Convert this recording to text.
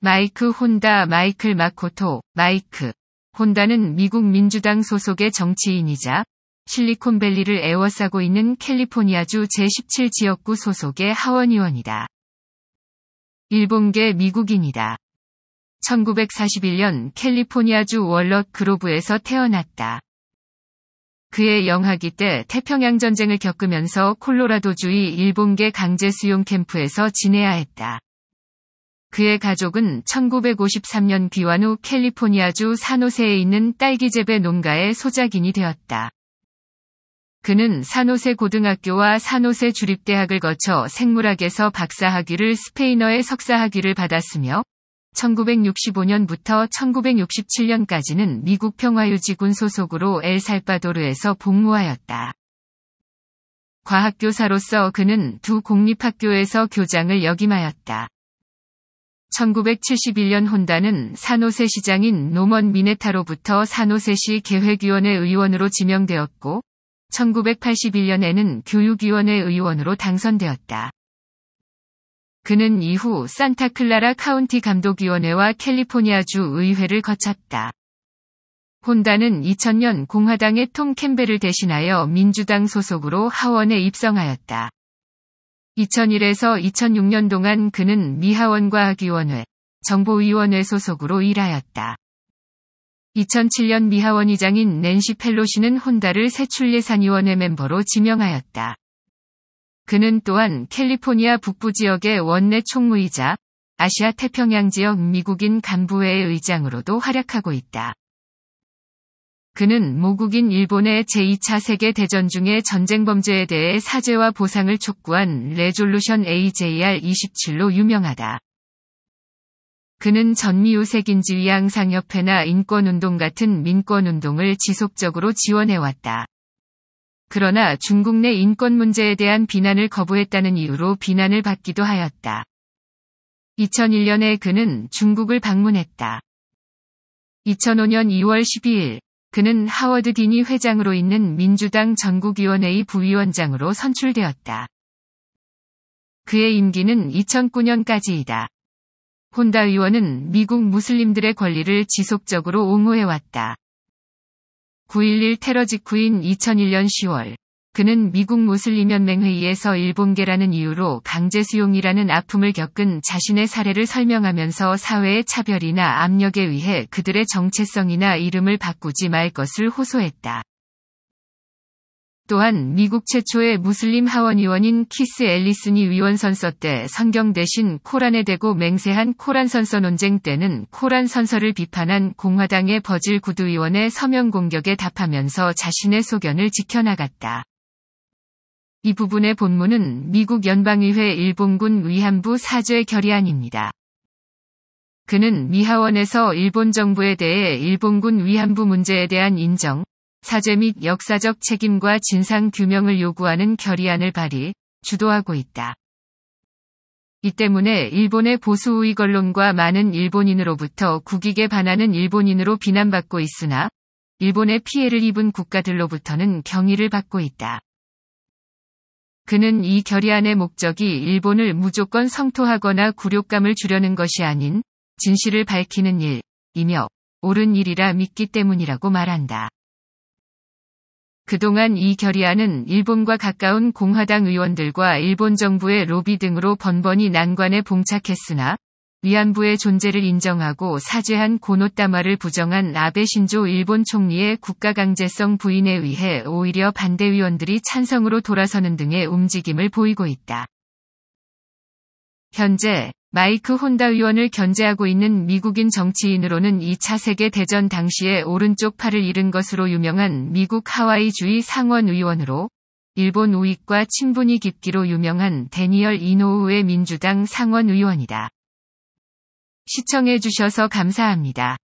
마이크 혼다 마이클 마코토 마이크 혼다는 미국 민주당 소속의 정치인이자 실리콘밸리를 애워싸고 있는 캘리포니아주 제17 지역구 소속의 하원의원이다. 일본계 미국인이다. 1941년 캘리포니아주 월럿 그로브에서 태어났다. 그의 영하기 때 태평양 전쟁을 겪으면서 콜로라도주의 일본계 강제 수용 캠프에서 지내야 했다. 그의 가족은 1953년 귀환 후 캘리포니아주 산호세에 있는 딸기재배 농가의 소작인이 되었다. 그는 산호세 고등학교와 산호세 주립대학을 거쳐 생물학에서 박사학위를 스페인어의 석사학위를 받았으며 1965년부터 1967년까지는 미국 평화유지군 소속으로 엘살바도르에서 복무하였다. 과학교사로서 그는 두 공립학교에서 교장을 역임하였다. 1971년 혼다는 산호세 시장인 노먼 미네타로부터 산호세시 계획위원회 의원으로 지명되었고 1981년에는 교육위원회 의원으로 당선되었다. 그는 이후 산타클라라 카운티 감독위원회와 캘리포니아주 의회를 거쳤다. 혼다는 2000년 공화당의 톰 캠벨을 대신하여 민주당 소속으로 하원에 입성하였다. 2001에서 2006년 동안 그는 미하원과 학위원회, 정보위원회 소속으로 일하였다. 2007년 미하원 의장인 낸시 펠로시는 혼다를 세출예산위원회 멤버로 지명하였다. 그는 또한 캘리포니아 북부 지역의 원내 총무이자 아시아 태평양 지역 미국인 간부회의 의장으로도 활약하고 있다. 그는 모국인 일본의 제2차 세계대전 중의 전쟁 범죄에 대해 사죄와 보상을 촉구한 레졸루션 AJR27로 유명하다. 그는 전미우색인지위양상협회나 인권운동 같은 민권운동을 지속적으로 지원해왔다. 그러나 중국 내 인권 문제에 대한 비난을 거부했다는 이유로 비난을 받기도 하였다. 2001년에 그는 중국을 방문했다. 2005년 2월 12일 그는 하워드 디니 회장으로 있는 민주당 전국위원회의 부위원장으로 선출되었다. 그의 임기는 2009년까지이다. 혼다 의원은 미국 무슬림들의 권리를 지속적으로 옹호해왔다. 9.11 테러 직후인 2001년 10월 그는 미국 무슬림연맹회의에서 일본계라는 이유로 강제수용이라는 아픔을 겪은 자신의 사례를 설명하면서 사회의 차별이나 압력에 의해 그들의 정체성이나 이름을 바꾸지 말 것을 호소했다. 또한 미국 최초의 무슬림 하원의원인 키스 앨리슨이 위원선서 때 성경 대신 코란에 대고 맹세한 코란 선서 논쟁 때는 코란 선서를 비판한 공화당의 버질 구두의원의 서명 공격에 답하면서 자신의 소견을 지켜나갔다. 이 부분의 본문은 미국 연방의회 일본군 위안부 사죄 결의안입니다. 그는 미하원에서 일본 정부에 대해 일본군 위안부 문제에 대한 인정, 사죄 및 역사적 책임과 진상 규명을 요구하는 결의안을 발의, 주도하고 있다. 이 때문에 일본의 보수 우익 언론과 많은 일본인으로부터 국익에 반하는 일본인으로 비난받고 있으나 일본의 피해를 입은 국가들로부터는 경의를 받고 있다. 그는 이 결의안의 목적이 일본을 무조건 성토하거나 굴욕감을 주려는 것이 아닌 진실을 밝히는 일이며 옳은 일이라 믿기 때문이라고 말한다. 그동안 이 결의안은 일본과 가까운 공화당 의원들과 일본 정부의 로비 등으로 번번이 난관에 봉착했으나 위안부의 존재를 인정하고 사죄한 고노타마를 부정한 아베 신조 일본 총리의 국가강제성 부인에 의해 오히려 반대위원들이 찬성으로 돌아서는 등의 움직임을 보이고 있다. 현재 마이크 혼다 의원을 견제하고 있는 미국인 정치인으로는 2차 세계대전 당시에 오른쪽 팔을 잃은 것으로 유명한 미국 하와이주의 상원 의원으로 일본 우익과 친분이 깊기로 유명한 데니얼 이노우의 민주당 상원 의원이다. 시청해주셔서 감사합니다.